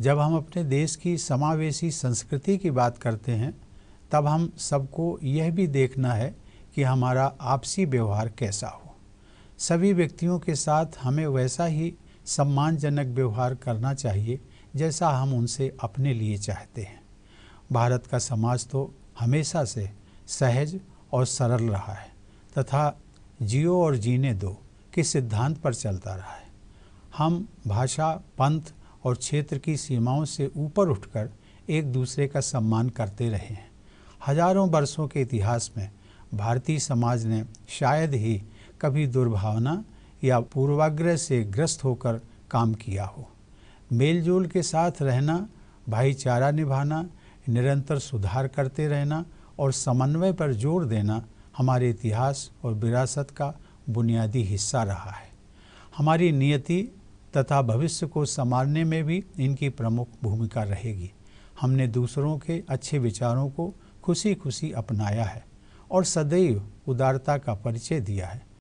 जब हम अपने देश की समावेशी संस्कृति की बात करते हैं तब हम सबको यह भी देखना है कि हमारा आपसी व्यवहार कैसा हो सभी व्यक्तियों के साथ हमें वैसा ही सम्मानजनक व्यवहार करना चाहिए जैसा हम उनसे अपने लिए चाहते हैं भारत का समाज तो हमेशा से सहज और सरल रहा है तथा जियो और जीने दो के सिद्धांत पर चलता रहा है हम भाषा पंथ और क्षेत्र की सीमाओं से ऊपर उठकर एक दूसरे का सम्मान करते रहे हैं हजारों वर्षों के इतिहास में भारतीय समाज ने शायद ही कभी दुर्भावना या पूर्वाग्रह से ग्रस्त होकर काम किया हो मेलजोल के साथ रहना भाईचारा निभाना निरंतर सुधार करते रहना और समन्वय पर जोर देना हमारे इतिहास और विरासत का बुनियादी हिस्सा रहा है हमारी नियति तथा भविष्य को संवारने में भी इनकी प्रमुख भूमिका रहेगी हमने दूसरों के अच्छे विचारों को खुशी खुशी अपनाया है और सदैव उदारता का परिचय दिया है